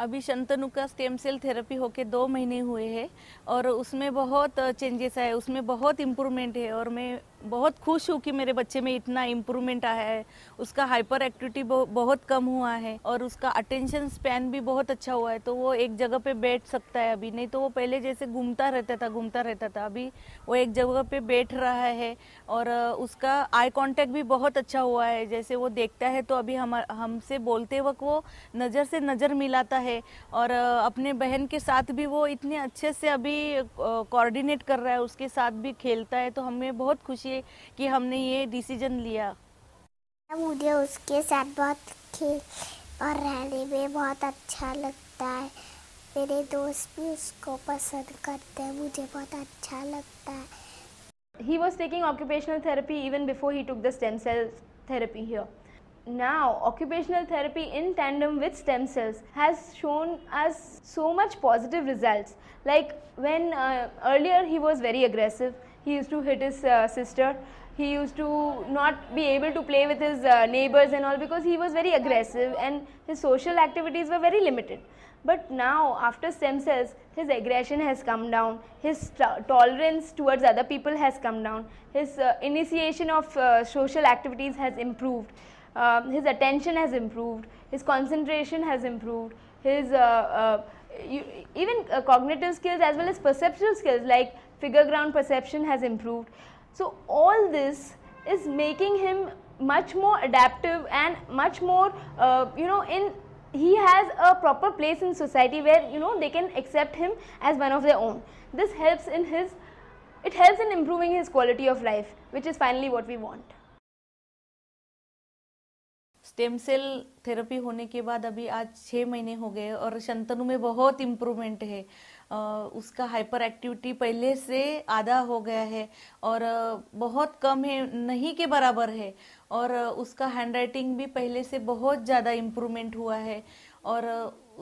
अभी शंतनु का stem cell therapy होके दो महीने हुए हैं और उसमें बहुत चेंजेस आए उसमें बहुत इम्प्रूवमेंट है और मैं बहुत खुश हूँ कि मेरे बच्चे में इतना इम्प्रूवमेंट आया है उसका हाइपर एक्टिविटी बहुत कम हुआ है और उसका अटेंशन स्पैन भी बहुत अच्छा हुआ है तो वो एक जगह पे बैठ सकता है अभी नहीं तो वो पहले जैसे घूमता रहता था घूमता रहता था अभी वो एक जगह पे बैठ रहा है और उसका आई कॉन्टेक्ट भी बहुत अच्छा हुआ है जैसे वो देखता है तो अभी हम हमसे बोलते वक्त वो नज़र से नज़र मिलाता है है और अपने बहन के साथ भी वो इतने अच्छे से अभी कोऑर्डिनेट कर रहा है उसके साथ भी खेलता है तो हमें बहुत खुशी है कि हमने ये डिसीजन लिया मुझे उसके साथ बहुत खेल और रहने में बहुत अच्छा लगता है मेरे दोस्त भी उसको पसंद करते हैं मुझे बहुत अच्छा लगता है he was taking occupational therapy even before he took the stem cell therapy here Now, occupational therapy in tandem with stem cells has shown us so much positive results. Like when uh, earlier he was very aggressive, he used to hit his uh, sister, he used to not be able to play with his uh, neighbors and all because he was very aggressive and his social activities were very limited. But now, after stem cells, his aggression has come down, his tolerance towards other people has come down, his uh, initiation of uh, social activities has improved um, his attention has improved, his concentration has improved, his uh, uh you, even uh, cognitive skills as well as perceptual skills like figure ground perception has improved. So all this is making him much more adaptive and much more uh, you know in he has a proper place in society where you know they can accept him as one of their own this helps in his it helps in improving his quality of life which is finally what we want stem cell therapy होने के बाद अभी आज छः महीने हो गए और शंतनु में बहुत इम्प्रूवमेंट है उसका हाइपर एक्टिविटी पहले से आधा हो गया है और बहुत कम है नहीं के बराबर है और उसका हैंड राइटिंग भी पहले से बहुत ज़्यादा इम्प्रूवमेंट हुआ है और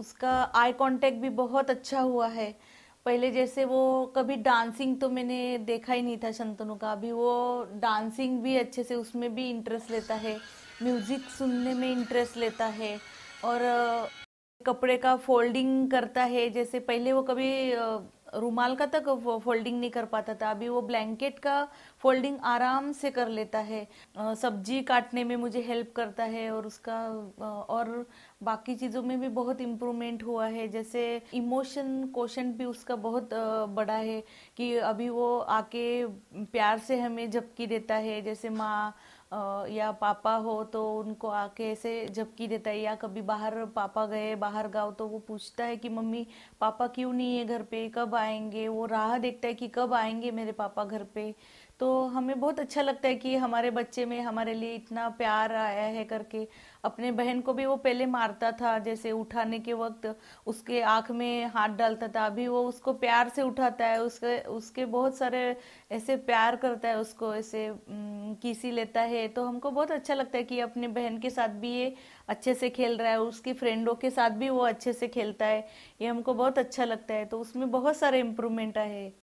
उसका आई कांटेक्ट भी बहुत अच्छा हुआ है पहले जैसे वो कभी डांसिंग तो मैंने देखा ही नहीं था शंतनु का अभी वो डांसिंग भी अच्छे से उसमें भी इंटरेस्ट लेता है म्यूज़िक सुनने में इंटरेस्ट लेता है और कपड़े का फोल्डिंग करता है जैसे पहले वो कभी रुमाल का तक फोल्डिंग नहीं कर पाता था अभी वो ब्लैंकेट का फोल्डिंग आराम से कर लेता है सब्जी काटने में मुझे हेल्प करता है और उसका और बाकी चीज़ों में भी बहुत इम्प्रूवमेंट हुआ है जैसे इमोशन क्वेश्चन भी उसका बहुत बड़ा है कि अभी वो आके प्यार से हमें झपकी देता है जैसे माँ या पापा हो तो उनको आके ऐसे झपकी देता है या कभी बाहर पापा गए बाहर गाओ तो वो पूछता है कि मम्मी पापा क्यों नहीं है घर पे कब आएंगे वो राह देखता है कि कब आएंगे मेरे पापा घर पे तो हमें बहुत अच्छा लगता है कि हमारे बच्चे में हमारे लिए इतना प्यार आया है करके अपने बहन को भी वो पहले मारता था जैसे उठाने के वक्त उसके आँख में हाथ डालता था अभी वो उसको प्यार से उठाता है उसके उसके बहुत सारे ऐसे प्यार करता है उसको ऐसे किसी लेता है तो हमको बहुत अच्छा लगता है कि अपने बहन के साथ भी ये अच्छे से खेल रहा है उसकी फ्रेंडों के साथ भी वो अच्छे से खेलता है ये हमको बहुत अच्छा लगता है तो उसमें बहुत सारे इम्प्रूवमेंट आए